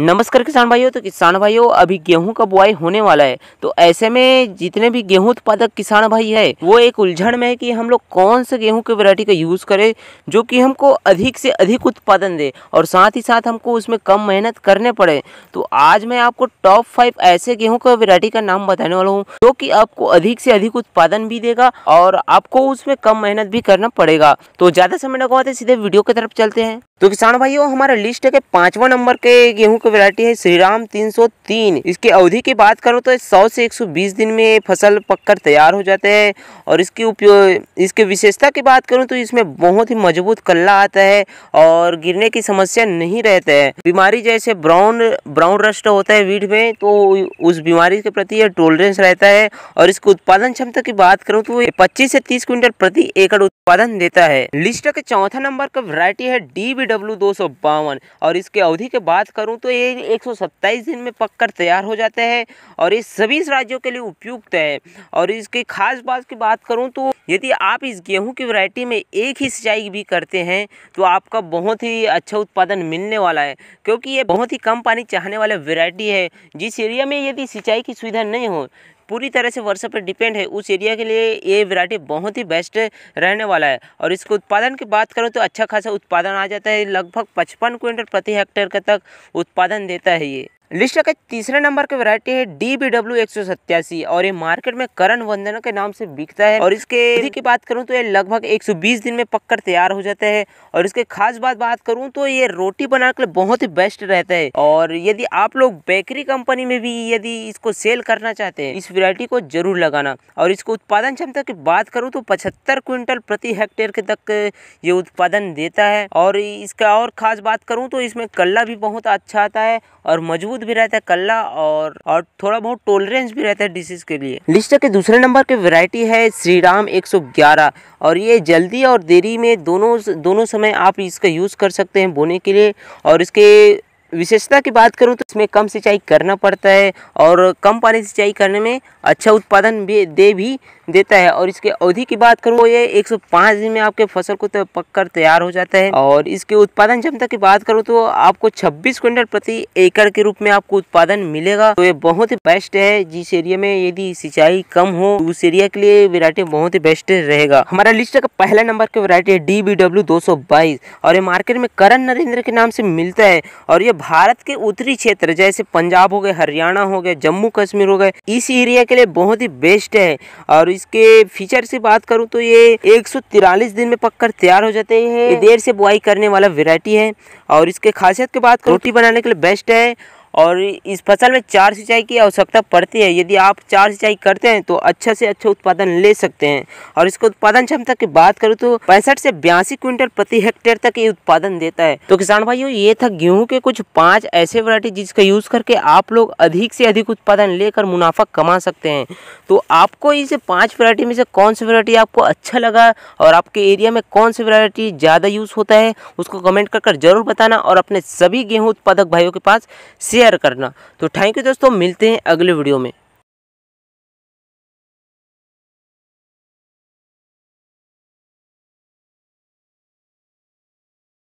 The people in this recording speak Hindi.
नमस्कार किसान भाइयों तो किसान भाइयों अभी गेहूं का बुआई होने वाला है तो ऐसे में जितने भी गेहूं उत्पादक किसान भाई है वो एक उलझन में है कि हम लोग कौन से गेहूं के वैरायटी का यूज़ करें जो कि हमको अधिक से अधिक उत्पादन दे और साथ ही साथ हमको उसमें कम मेहनत करने पड़े तो आज मैं आपको टॉप फाइव ऐसे गेहूँ का वेरायटी का नाम बताने वाला हूँ जो की आपको अधिक से अधिक उत्पादन भी देगा और आपको उसमें कम मेहनत भी करना पड़ेगा तो ज़्यादा समय लगवाते सीधे वीडियो की तरफ चलते हैं तो किसान भाइयों हमारा लिस्ट है पांचवा नंबर के गेहूँ आपको वेरायटी है श्रीराम तीन सौ तीन इसकी अवधि की बात करो तो सौ से एक सौ बीस दिन में फसल पककर तैयार हो जाते हैं और इसकी उपयोग इसकी विशेषता की बात करूँ तो इसमें बहुत ही मजबूत कल्ला आता है और गिरने की समस्या नहीं रहता है बीमारी जैसे ब्राउन ब्राउन रस्ट होता है वीट में तो उस बीमारी के प्रति यह टोलरेंस रहता है और इसकी उत्पादन क्षमता की बात करूँ तो पच्चीस से तीस क्विंटल प्रति एकड़ उत्पादन देता है लिस्ट के चौथा नंबर का वरायटी है डी बी डब्ल्यू दो सौ बावन और इसके अवधि की बात करूँ तो ये 127 दिन में पककर तैयार हो जाता है और ये सभी राज्यों के लिए उपयुक्त है और इसके खास बात की बात करूँ तो यदि आप इस गेहूं की वैरायटी में एक ही सिंचाई भी करते हैं तो आपका बहुत ही अच्छा उत्पादन मिलने वाला है क्योंकि ये बहुत ही कम पानी चाहने वाला वैरायटी है जिस एरिया में यदि सिंचाई की सुविधा नहीं हो पूरी तरह से वर्षा पर डिपेंड है उस एरिया के लिए ये वैरायटी बहुत ही बेस्ट रहने वाला है और इसके उत्पादन की बात करूँ तो अच्छा खासा उत्पादन आ जाता है लगभग पचपन क्विंटल प्रति हेक्टेयर का तक उत्पादन देता है ये लिस्ट का तीसरे नंबर की वैरायटी है डी बी डब्ल्यू एक सौ सत्तासी और ये मार्केट में करण वंदना के नाम से बिकता है और इसके यदि की बात करूँ तो ये लगभग 120 दिन में पककर तैयार हो जाता है और इसके खास बात बात करूँ तो ये रोटी बनाने के लिए बहुत ही बेस्ट रहता है और यदि आप लोग बेकरी कंपनी में भी यदि इसको सेल करना चाहते हैं इस वेरायटी को जरूर लगाना और इसको उत्पादन क्षमता की बात करूँ तो पचहत्तर क्विंटल प्रति हेक्टेयर के तक ये उत्पादन देता है और इसका और खास बात करूँ तो इसमें कल्ला भी बहुत अच्छा आता है और मजबूत दूध भी रहता है कल्ला और और थोड़ा बहुत टोलरेंस भी रहता है डिसीज के लिए लिस्टर के दूसरे नंबर के वैरायटी है श्रीराम 111 और ये जल्दी और देरी में दोनों दोनों समय आप इसका यूज़ कर सकते हैं बोने के लिए और इसके विशेषता की बात करूं तो इसमें कम सिंचाई करना पड़ता है और कम पानी सिंचाई करने में अच्छा उत्पादन भी दे भी देता है और इसके अवधि की बात करूँ ये एक दिन में आपके फसल को तो पककर तैयार हो जाता है और इसके उत्पादन क्षमता की बात करूँ तो आपको 26 क्विंटल प्रति एकड़ के रूप में आपको उत्पादन मिलेगा तो ये बहुत ही बेस्ट है जिस एरिया में यदि सिंचाई कम हो उस एरिया के लिए वेरायटी बहुत ही बेस्ट रहेगा हमारा लिस्ट का पहला नंबर की वेरायटी है डी बी डब्ल्यू दो सौ बाईस और ये मार्केट में करण नरेंद्र के नाम से मिलता है और ये भारत के उत्तरी क्षेत्र जैसे पंजाब हो गए हरियाणा हो गया जम्मू कश्मीर हो गए इस एरिया के लिए बहुत ही बेस्ट है और इसके फीचर से बात करूँ तो ये एक दिन में पककर तैयार हो जाते हैं देर से बुआई करने वाला वेरायटी है और इसके खासियत की बात रोटी बनाने के लिए बेस्ट है और इस फसल में चार सिंचाई की आवश्यकता पड़ती है यदि आप चार सिंचाई करते हैं तो अच्छा से अच्छा उत्पादन ले सकते हैं और इसको उत्पादन क्षमता की बात करूँ तो पैंसठ से बयासी क्विंटल प्रति हेक्टेयर तक ये उत्पादन देता है तो किसान भाइयों ये था गेहूँ के कुछ पाँच ऐसे वरायटी जिसका यूज़ करके आप लोग अधिक से अधिक उत्पादन लेकर मुनाफा कमा सकते हैं तो आपको इसे पाँच वरायटी में से कौन सी वरायटी आपको अच्छा लगा और आपके एरिया में कौन सी वरायटी ज़्यादा यूज़ होता है उसको कमेंट कर जरूर बताना और अपने सभी गेहूँ उत्पादक भाइयों के पास शेयर शेयर करना तो थैंक यू दोस्तों मिलते हैं अगले वीडियो में